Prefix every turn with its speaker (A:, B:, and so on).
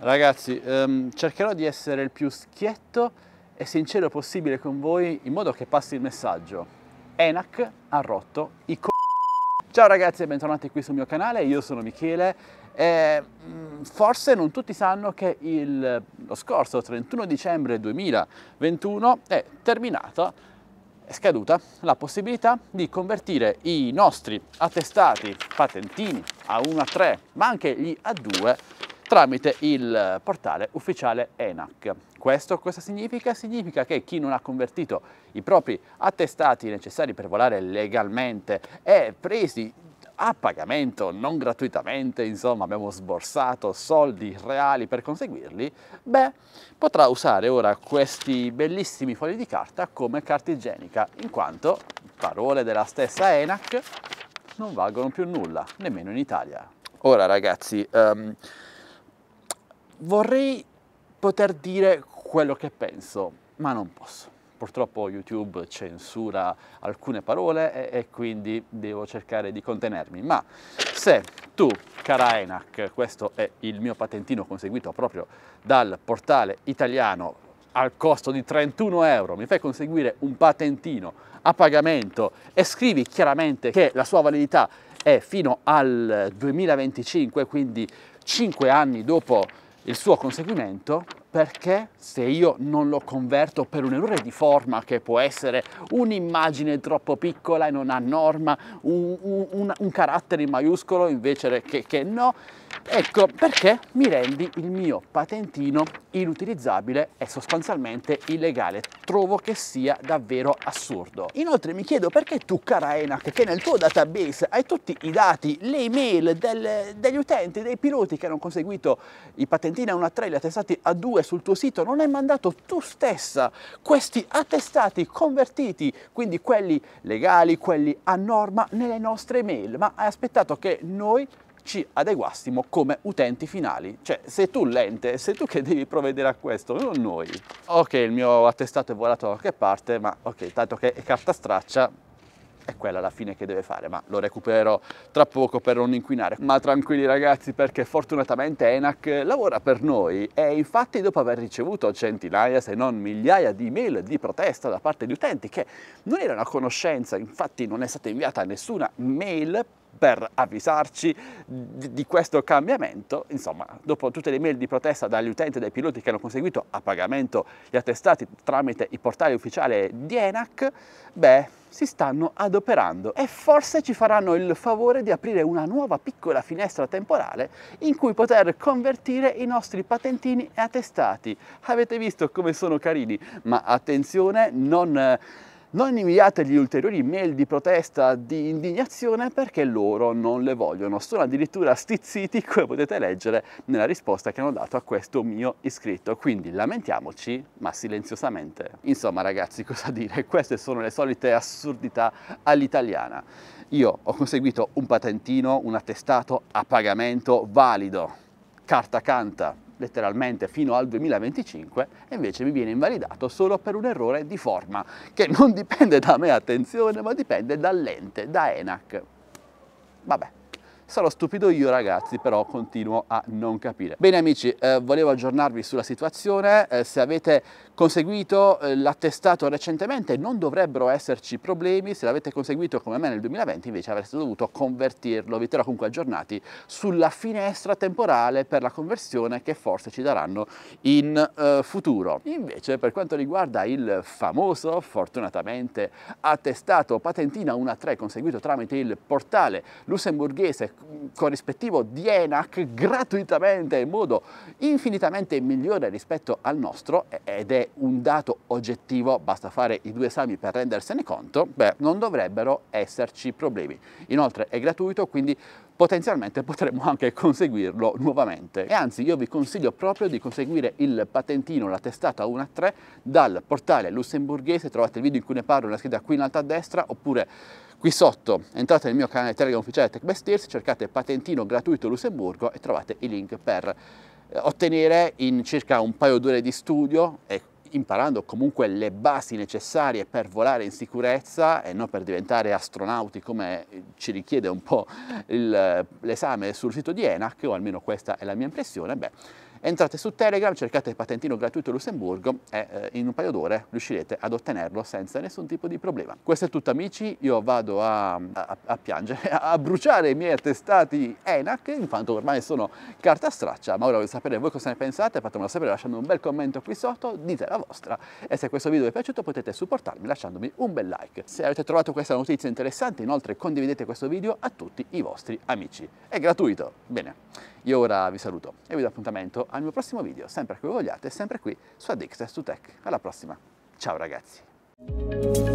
A: Ragazzi, ehm, cercherò di essere il più schietto e sincero possibile con voi in modo che passi il messaggio. Enac ha rotto i co... Ciao ragazzi e bentornati qui sul mio canale, io sono Michele e mm, forse non tutti sanno che il, lo scorso 31 dicembre 2021 è terminata, è scaduta la possibilità di convertire i nostri attestati patentini A1 a 3 ma anche gli A2 tramite il portale ufficiale ENAC. Questo cosa significa? Significa che chi non ha convertito i propri attestati necessari per volare legalmente e presi a pagamento, non gratuitamente, insomma abbiamo sborsato soldi reali per conseguirli, beh, potrà usare ora questi bellissimi fogli di carta come carta igienica, in quanto, parole della stessa ENAC, non valgono più nulla, nemmeno in Italia. Ora ragazzi, um, vorrei poter dire quello che penso, ma non posso. Purtroppo YouTube censura alcune parole e, e quindi devo cercare di contenermi. Ma se tu, cara Enac, questo è il mio patentino conseguito proprio dal portale italiano al costo di 31 euro, mi fai conseguire un patentino a pagamento e scrivi chiaramente che la sua validità è fino al 2025, quindi 5 anni dopo il suo conseguimento perché se io non lo converto per un errore di forma che può essere un'immagine troppo piccola e non ha norma, un, un, un carattere in maiuscolo invece che, che no, Ecco perché mi rendi il mio patentino inutilizzabile e sostanzialmente illegale. Trovo che sia davvero assurdo. Inoltre mi chiedo perché tu, cara Enac, che nel tuo database hai tutti i dati, le email del, degli utenti, dei piloti che hanno conseguito i patentini a una a 3, gli attestati A2 sul tuo sito, non hai mandato tu stessa questi attestati convertiti, quindi quelli legali, quelli a norma, nelle nostre email, ma hai aspettato che noi ci adeguassimo come utenti finali. Cioè, se tu l'ente, sei tu che devi provvedere a questo, non noi. Ok, il mio attestato è volato da qualche parte, ma ok, tanto che è carta straccia, è quella la fine che deve fare, ma lo recupererò tra poco per non inquinare. Ma tranquilli ragazzi perché fortunatamente ENAC lavora per noi e infatti dopo aver ricevuto centinaia se non migliaia di mail di protesta da parte di utenti che non erano a conoscenza, infatti non è stata inviata nessuna mail per avvisarci di, questo cambiamento, insomma, dopo tutte le mail di protesta dagli utenti e dai piloti che hanno conseguito a pagamento gli attestati tramite i portali ufficiali di ENAC, beh, si stanno adoperando e forse ci faranno il favore di aprire una nuova piccola finestra temporale in cui poter convertire i nostri patentini e attestati. Avete visto come sono carini, ma attenzione, non non inviategli ulteriori mail di protesta, di indignazione perché loro non le vogliono, sono addirittura stizziti come potete leggere nella risposta che hanno dato a questo mio iscritto, quindi lamentiamoci ma silenziosamente. Insomma ragazzi cosa dire, queste sono le solite assurdità all'italiana. Io ho conseguito un patentino, un attestato a pagamento valido, carta canta, letteralmente fino al 2025 e invece mi viene invalidato solo per un errore di forma che non dipende da me, attenzione, ma dipende dall'ente, da ENAC. Vabbè. Sarò stupido io ragazzi, però continuo a non capire. Bene amici, eh, volevo aggiornarvi sulla situazione, eh, se avete conseguito eh, l'attestato recentemente non dovrebbero esserci problemi, se l'avete conseguito come me nel 2020 invece avreste dovuto convertirlo, vi terrò comunque aggiornati sulla finestra temporale per la conversione che forse ci daranno in uh, futuro. Invece per quanto riguarda il famoso, fortunatamente attestato patentina 1-3 conseguito tramite il portale lussemburghese mm, corrispettivo di ENAC gratuitamente in modo infinitamente migliore rispetto al nostro ed è un dato oggettivo, basta fare i due esami per rendersene conto, beh, non dovrebbero esserci problemi. Inoltre è gratuito, quindi potenzialmente potremmo anche conseguirlo nuovamente. E anzi, io vi consiglio proprio di conseguire il patentino, la testata 1 a 3, dal portale lussemburghese, trovate il video in cui ne parlo, nella scheda qui in alto a destra, oppure qui sotto entrate nel mio canale Telegram ufficiale TechBestirs, cercate patentino gratuito Lussemburgo e trovate i link per eh, ottenere in circa un paio d'ore di studio e imparando comunque le basi necessarie per volare in sicurezza e non per diventare astronauti come eh, ci richiede un po' eh, l'esame sul sito di ENAC, o almeno questa è la mia impressione, beh, Entrate su Telegram, cercate il patentino gratuito Lussemburgo e eh, in un paio d'ore riuscirete ad ottenerlo senza nessun tipo di problema. Questo è tutto amici, io vado a, a, a piangere, a bruciare i miei attestati ENAC, in quanto ormai sono carta straccia, ma ora voglio sapere voi cosa ne pensate, fatemelo sapere lasciando un bel commento qui sotto, dite la vostra e se questo video vi è piaciuto potete supportarmi lasciandomi un bel like. Se avete trovato questa notizia interessante inoltre condividete questo video a tutti i vostri amici. È gratuito, bene. Io ora vi saluto e vi do appuntamento al mio prossimo video, sempre che vogliate, sempre qui su Addicted to Tech. Alla prossima. Ciao ragazzi.